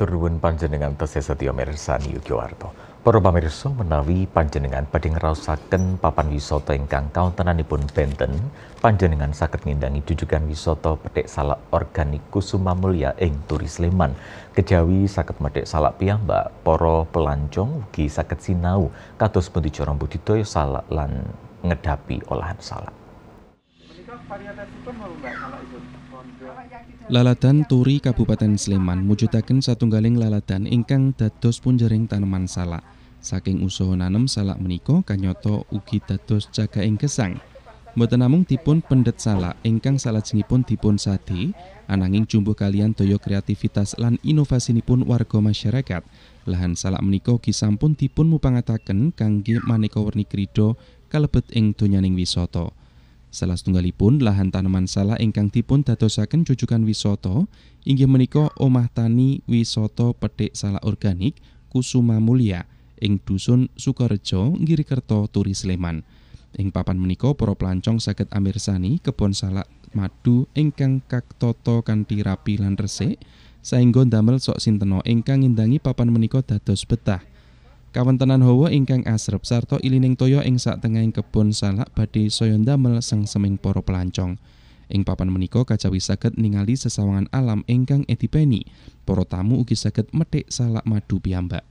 Turun panjenengan tesih setya mirsani Yogyakarta. Para pamirsa menawi panjenengan badhe ngraosaken papan wisata ingkang kawontenanipun benten, panjenengan saged ngindangi jujugan wisata petik salak organik Kusuma mulia ing Turi Sleman. Kejawi saged petik salak piyambak, para pelancong ugi saged sinau kados pundi cara budidaya salak lan ngedapi olahan salak. Lalatan Turi Kabupaten Sleman satu satunggaling lalatan ingkang dados punjering tanaman salak. Saking usaha nanem salak menika kanyoto ugi dados jagaing gesang. Mboten namung dipun pendet salak ingkang salajengipun dipun sade, ananging jumbo kalian daya kreativitas lan inovasinipun warga masyarakat. Lahan salak menika ugi sampun dipun mupangataken kangge maneka werni krida kalebet ing donyaning wisata. Salah setunggalipun lahan tanaman salah ingkang dipun dadosaken cucukan wisoto, inggih menika omah tani wisoto petik salah organik Kusuma Mulia ing dusun Sukarejo Ngirikerto Turi Sleman. Ing papan menika para pelancong saged amirsani kebon salak madu ingkang kaktoto kanthi rapi lan resik saengga sok sinteno ingkang ngindangi papan menika dados betah kawontenan hawa ingkang asrep sarta ilining toya ing satengahing kebon salak badhe saya ndamel seming para pelancong. Ing papan menika kajawi saged ningali sesawangan alam ingkang edipeni. Para tamu ugi saged metik salak madu piyambak.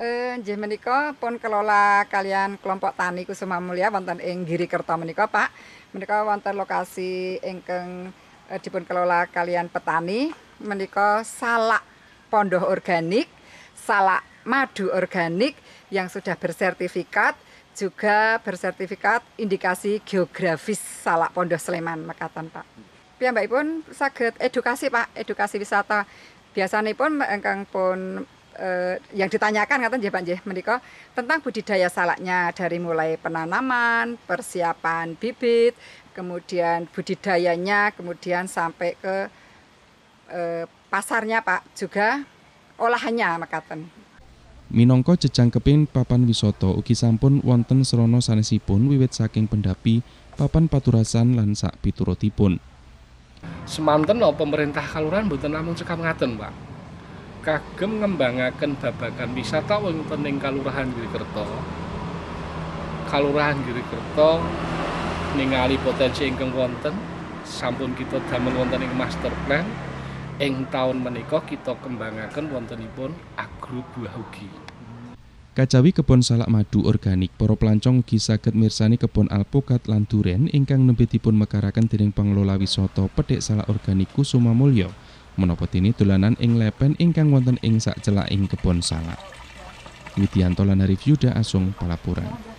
Eh jeh menika pun kelola kalian kelompok tani Kusuma Mulia wonten ing Kerto menika, Pak. Menika wonten lokasi ingkang eh, dipun kelola kalian petani menika salak pondoh organik, salak madu organik yang sudah bersertifikat juga bersertifikat indikasi geografis Salak Pondok Sleman Mekatan Pak. Piyambak pun saged edukasi Pak, edukasi wisata. Biasanya pun engkang pun eh, yang ditanyakan kata Jepang Pak nggih tentang budidaya salaknya dari mulai penanaman, persiapan bibit, kemudian budidayanya, kemudian sampai ke eh, pasarnya Pak juga olahannya Mekatan. Minangka jejangkeping papan wisoto, ugi sampun wonten srana sanesipun wiwit saking pendapi papan paturasan lan sak piturutipun. Semanten no pemerintah kaluran boten namung cekap ngaten, Pak. Kagem ngembangaken babagan wisata wonten ing Kalurahan Girikerto. Kalurahan Girikerto ningali potensi ingkang wonten sampun kita damel wonten ing master plan ing tahun menika kita kembangaken wontenipun agro buah ugi. Kacawi kebon salak madu organik para pelancong ugi saged mirsani kebon alpukat lan duren ingkang nembe dipun mekaraken dening pengelola wisata pedek Salak Organik Kusuma Mulya. Menapa dene dolanan ing lepen ingkang wonten ing sak ing kebon salak. Widianto Lana Review Asung Palapuran.